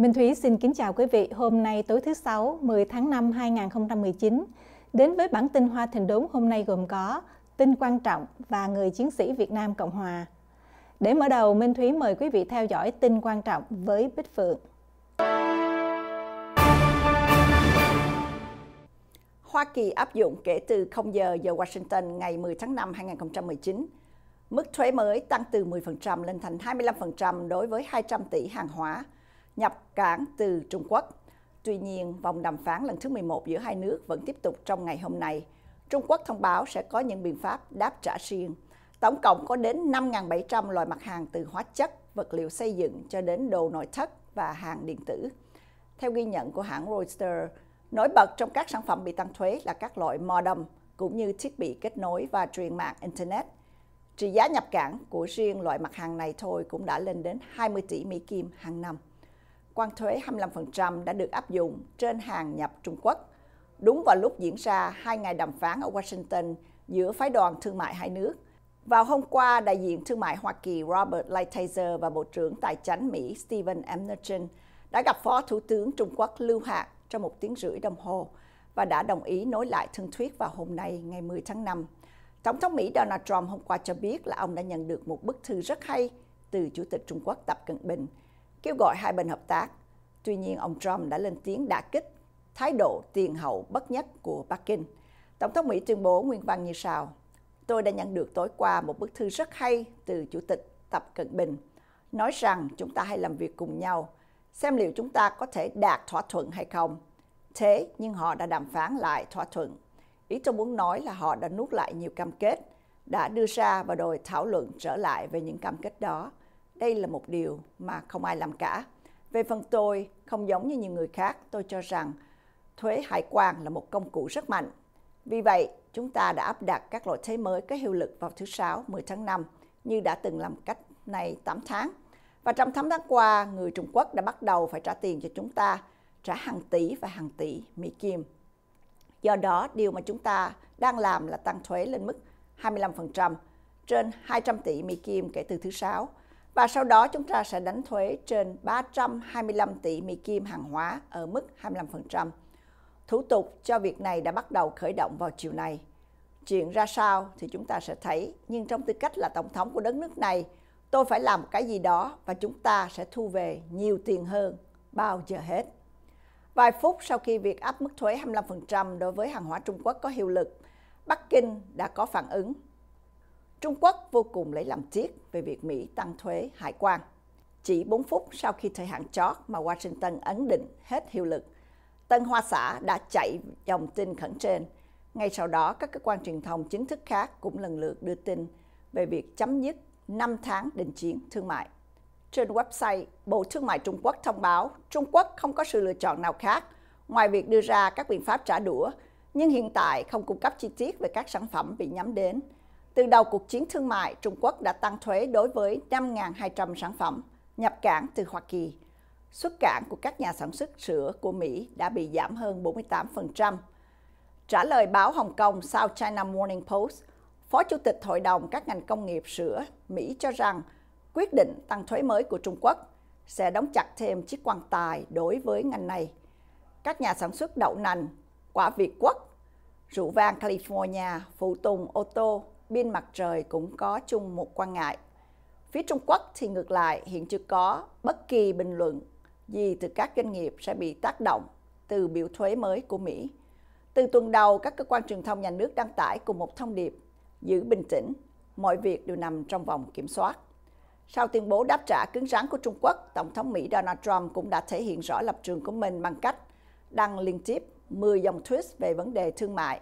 Minh Thúy xin kính chào quý vị. Hôm nay tối thứ Sáu, 10 tháng 5 2019. Đến với bản tin Hoa Thịnh Đốn hôm nay gồm có tin quan trọng và người chiến sĩ Việt Nam Cộng Hòa. Để mở đầu, Minh Thúy mời quý vị theo dõi tin quan trọng với Bích Phượng. Hoa Kỳ áp dụng kể từ 0 giờ giờ Washington ngày 10 tháng 5 2019. Mức thuế mới tăng từ 10% lên thành 25% đối với 200 tỷ hàng hóa – nhập cảng từ Trung Quốc. Tuy nhiên, vòng đàm phán lần thứ 11 giữa hai nước vẫn tiếp tục trong ngày hôm nay. Trung Quốc thông báo sẽ có những biện pháp đáp trả riêng. Tổng cộng có đến 5.700 loại mặt hàng từ hóa chất, vật liệu xây dựng cho đến đồ nội thất và hàng điện tử. Theo ghi nhận của hãng Reuters, nổi bật trong các sản phẩm bị tăng thuế là các loại modem cũng như thiết bị kết nối và truyền mạng Internet. Trị giá nhập cảng của riêng loại mặt hàng này thôi cũng đã lên đến 20 tỷ Mỹ Kim hàng năm quan thuế 25% đã được áp dụng trên hàng nhập Trung Quốc, đúng vào lúc diễn ra hai ngày đàm phán ở Washington giữa phái đoàn thương mại hai nước. Vào hôm qua, đại diện thương mại Hoa Kỳ Robert Lighthizer và Bộ trưởng Tài chánh Mỹ Stephen Mnuchin đã gặp Phó Thủ tướng Trung Quốc Lưu Hạc trong một tiếng rưỡi đồng hồ và đã đồng ý nối lại thương thuyết vào hôm nay ngày 10 tháng 5. Tổng thống Mỹ Donald Trump hôm qua cho biết là ông đã nhận được một bức thư rất hay từ Chủ tịch Trung Quốc Tập Cận Bình – kêu gọi hai bên hợp tác. Tuy nhiên, ông Trump đã lên tiếng đả kích thái độ tiền hậu bất nhất của Bắc Kinh. Tổng thống Mỹ tuyên bố nguyên văn như sau. Tôi đã nhận được tối qua một bức thư rất hay từ Chủ tịch Tập Cận Bình, nói rằng chúng ta hãy làm việc cùng nhau, xem liệu chúng ta có thể đạt thỏa thuận hay không. Thế nhưng họ đã đàm phán lại thỏa thuận. Ý tôi muốn nói là họ đã nuốt lại nhiều cam kết, đã đưa ra và đòi thảo luận trở lại về những cam kết đó đây là một điều mà không ai làm cả. Về phần tôi, không giống như nhiều người khác, tôi cho rằng thuế hải quan là một công cụ rất mạnh. Vì vậy, chúng ta đã áp đặt các loại thuế mới có hiệu lực vào thứ Sáu 10 tháng 5, như đã từng làm cách này 8 tháng. Và trong 8 tháng qua, người Trung Quốc đã bắt đầu phải trả tiền cho chúng ta, trả hàng tỷ và hàng tỷ Mỹ Kim. Do đó, điều mà chúng ta đang làm là tăng thuế lên mức 25%, trên 200 tỷ Mỹ Kim kể từ thứ Sáu – và sau đó chúng ta sẽ đánh thuế trên 325 tỷ Mỹ Kim hàng hóa ở mức 25%. Thủ tục cho việc này đã bắt đầu khởi động vào chiều nay. Chuyện ra sao thì chúng ta sẽ thấy, nhưng trong tư cách là tổng thống của đất nước này, tôi phải làm cái gì đó và chúng ta sẽ thu về nhiều tiền hơn bao giờ hết. Vài phút sau khi việc áp mức thuế 25% đối với hàng hóa Trung Quốc có hiệu lực, Bắc Kinh đã có phản ứng Trung Quốc vô cùng lấy làm tiếc về việc Mỹ tăng thuế hải quan. Chỉ 4 phút sau khi thời hạn chót mà Washington ấn định hết hiệu lực, Tân Hoa Xã đã chạy dòng tin khẩn trên. Ngay sau đó, các cơ quan truyền thông chính thức khác cũng lần lượt đưa tin về việc chấm dứt 5 tháng đình chiến thương mại. Trên website, Bộ Thương mại Trung Quốc thông báo Trung Quốc không có sự lựa chọn nào khác ngoài việc đưa ra các biện pháp trả đũa, nhưng hiện tại không cung cấp chi tiết về các sản phẩm bị nhắm đến – từ đầu cuộc chiến thương mại, Trung Quốc đã tăng thuế đối với 5.200 sản phẩm nhập cảng từ Hoa Kỳ. Xuất cảng của các nhà sản xuất sữa của Mỹ đã bị giảm hơn 48%. Trả lời báo Hồng Kông South China Morning Post, Phó Chủ tịch Hội đồng các ngành công nghiệp sữa Mỹ cho rằng quyết định tăng thuế mới của Trung Quốc sẽ đóng chặt thêm chiếc quan tài đối với ngành này. Các nhà sản xuất đậu nành, quả Việt Quốc, rượu vang California, phụ tùng ô tô, pin mặt trời cũng có chung một quan ngại. Phía Trung Quốc thì ngược lại hiện chưa có bất kỳ bình luận gì từ các doanh nghiệp sẽ bị tác động từ biểu thuế mới của Mỹ. Từ tuần đầu, các cơ quan truyền thông nhà nước đăng tải cùng một thông điệp giữ bình tĩnh, mọi việc đều nằm trong vòng kiểm soát. Sau tuyên bố đáp trả cứng rắn của Trung Quốc, Tổng thống Mỹ Donald Trump cũng đã thể hiện rõ lập trường của mình bằng cách đăng liên tiếp 10 dòng tweet về vấn đề thương mại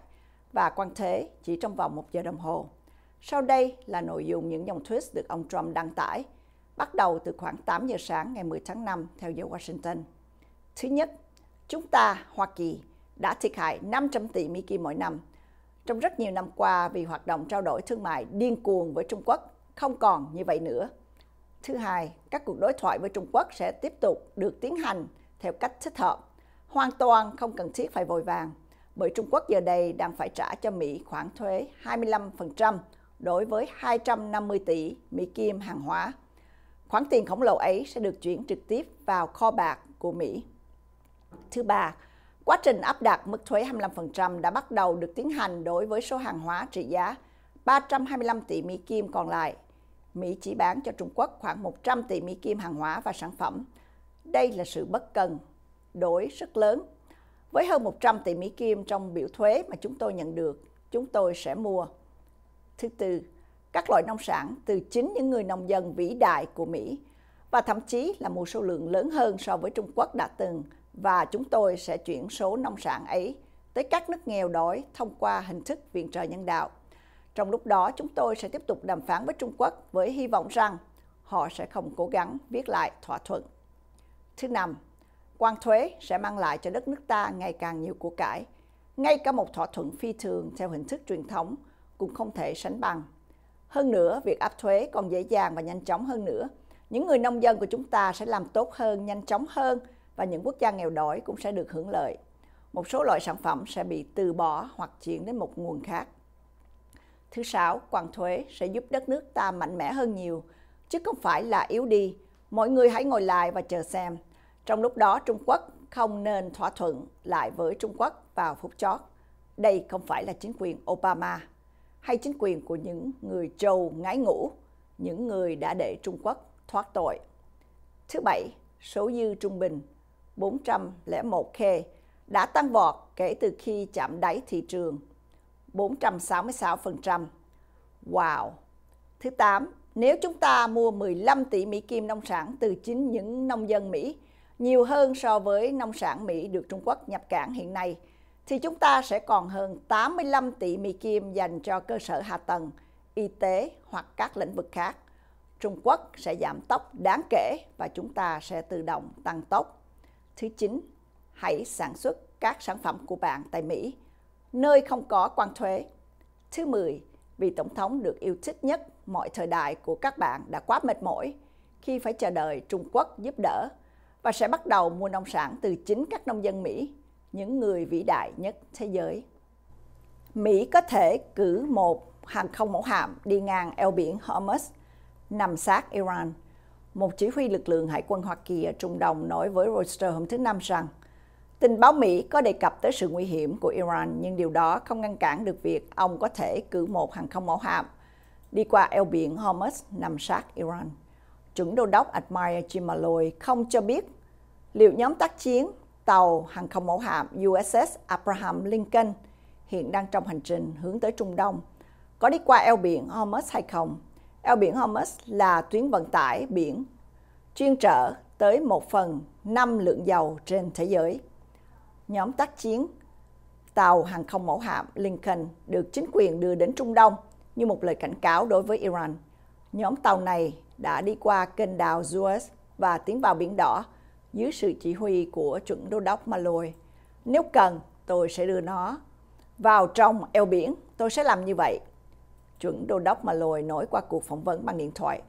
và quan thế chỉ trong vòng một giờ đồng hồ. Sau đây là nội dung những dòng tweet được ông Trump đăng tải, bắt đầu từ khoảng 8 giờ sáng ngày 10 tháng 5 theo giờ Washington. Thứ nhất, chúng ta, Hoa Kỳ, đã thiệt hại 500 tỷ Mỹ Kim mỗi năm. Trong rất nhiều năm qua vì hoạt động trao đổi thương mại điên cuồng với Trung Quốc, không còn như vậy nữa. Thứ hai, các cuộc đối thoại với Trung Quốc sẽ tiếp tục được tiến hành theo cách thích hợp, hoàn toàn không cần thiết phải vội vàng, bởi Trung Quốc giờ đây đang phải trả cho Mỹ khoản thuế 25% đối với 250 tỷ Mỹ Kim hàng hóa. Khoản tiền khổng lồ ấy sẽ được chuyển trực tiếp vào kho bạc của Mỹ. Thứ ba, quá trình áp đặt mức thuế 25% đã bắt đầu được tiến hành đối với số hàng hóa trị giá 325 tỷ Mỹ Kim còn lại. Mỹ chỉ bán cho Trung Quốc khoảng 100 tỷ Mỹ Kim hàng hóa và sản phẩm. Đây là sự bất cần, đối rất lớn. Với hơn 100 tỷ Mỹ Kim trong biểu thuế mà chúng tôi nhận được, chúng tôi sẽ mua thứ tư, các loại nông sản từ chính những người nông dân vĩ đại của Mỹ và thậm chí là một số lượng lớn hơn so với Trung Quốc đã từng và chúng tôi sẽ chuyển số nông sản ấy tới các nước nghèo đói thông qua hình thức viện trợ nhân đạo. Trong lúc đó, chúng tôi sẽ tiếp tục đàm phán với Trung Quốc với hy vọng rằng họ sẽ không cố gắng viết lại thỏa thuận. Thứ năm, quan thuế sẽ mang lại cho đất nước ta ngày càng nhiều của cải, ngay cả một thỏa thuận phi thường theo hình thức truyền thống – cũng không thể sánh bằng. Hơn nữa, việc áp thuế còn dễ dàng và nhanh chóng hơn nữa. Những người nông dân của chúng ta sẽ làm tốt hơn, nhanh chóng hơn và những quốc gia nghèo đói cũng sẽ được hưởng lợi. Một số loại sản phẩm sẽ bị từ bỏ hoặc chuyển đến một nguồn khác. Thứ sáu, quan thuế sẽ giúp đất nước ta mạnh mẽ hơn nhiều, chứ không phải là yếu đi. Mọi người hãy ngồi lại và chờ xem. Trong lúc đó, Trung Quốc không nên thỏa thuận lại với Trung Quốc vào phút chót. Đây không phải là chính quyền Obama hay chính quyền của những người trầu ngái ngủ, những người đã để Trung Quốc thoát tội. Thứ bảy, số dư trung bình 401K đã tăng vọt kể từ khi chạm đáy thị trường 466%. Wow! Thứ 8, nếu chúng ta mua 15 tỷ Mỹ Kim nông sản từ chính những nông dân Mỹ, nhiều hơn so với nông sản Mỹ được Trung Quốc nhập cảng hiện nay, thì chúng ta sẽ còn hơn 85 tỷ Mỹ Kim dành cho cơ sở hạ tầng, y tế hoặc các lĩnh vực khác. Trung Quốc sẽ giảm tốc đáng kể và chúng ta sẽ tự động tăng tốc. Thứ 9, hãy sản xuất các sản phẩm của bạn tại Mỹ, nơi không có quan thuế. Thứ 10, vị Tổng thống được yêu thích nhất mọi thời đại của các bạn đã quá mệt mỏi khi phải chờ đợi Trung Quốc giúp đỡ và sẽ bắt đầu mua nông sản từ chính các nông dân Mỹ những người vĩ đại nhất thế giới. Mỹ có thể cử một hàng không mẫu hạm đi ngang eo biển Hormuz nằm sát Iran. Một chỉ huy lực lượng hải quân Hoa Kỳ ở Trung Đông nói với Reuters hôm thứ Năm rằng Tình báo Mỹ có đề cập tới sự nguy hiểm của Iran nhưng điều đó không ngăn cản được việc ông có thể cử một hàng không mẫu hạm đi qua eo biển Hormuz nằm sát Iran. Trưởng đô đốc Admiral Jim Malloy không cho biết liệu nhóm tác chiến tàu hàng không mẫu hạm USS Abraham Lincoln hiện đang trong hành trình hướng tới Trung Đông. Có đi qua eo biển Hormuz hay không? Eo biển Hormuz là tuyến vận tải biển chuyên trở tới một phần năm lượng dầu trên thế giới. Nhóm tác chiến tàu hàng không mẫu hạm Lincoln được chính quyền đưa đến Trung Đông như một lời cảnh cáo đối với Iran. Nhóm tàu này đã đi qua kênh đào Suez và tiến vào Biển Đỏ dưới sự chỉ huy của chuẩn đô đốc Malloy. Nếu cần, tôi sẽ đưa nó vào trong eo biển, tôi sẽ làm như vậy. Chuẩn đô đốc Malloy nói qua cuộc phỏng vấn bằng điện thoại.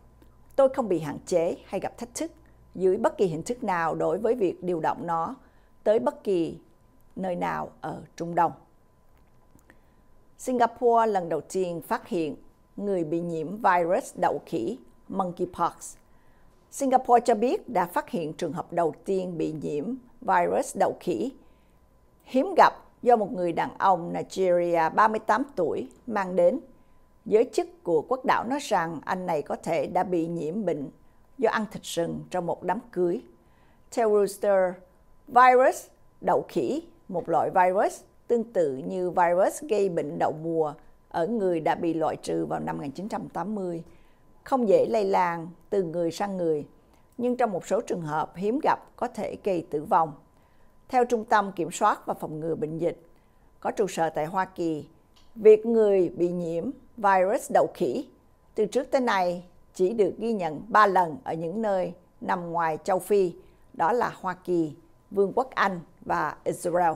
Tôi không bị hạn chế hay gặp thách thức dưới bất kỳ hình thức nào đối với việc điều động nó tới bất kỳ nơi nào ở Trung Đông. Singapore lần đầu tiên phát hiện người bị nhiễm virus đậu khỉ monkeypox Singapore cho biết đã phát hiện trường hợp đầu tiên bị nhiễm virus đậu khỉ, hiếm gặp do một người đàn ông Nigeria 38 tuổi mang đến. Giới chức của quốc đảo nói rằng anh này có thể đã bị nhiễm bệnh do ăn thịt sừng trong một đám cưới. Theo Reuters, virus đậu khỉ, một loại virus tương tự như virus gây bệnh đậu mùa ở người đã bị loại trừ vào năm 1980, không dễ lây lan từ người sang người, nhưng trong một số trường hợp hiếm gặp có thể gây tử vong. Theo Trung tâm Kiểm soát và Phòng ngừa Bệnh dịch, có trụ sở tại Hoa Kỳ, việc người bị nhiễm virus đậu khỉ từ trước tới nay chỉ được ghi nhận 3 lần ở những nơi nằm ngoài châu Phi, đó là Hoa Kỳ, Vương quốc Anh và Israel.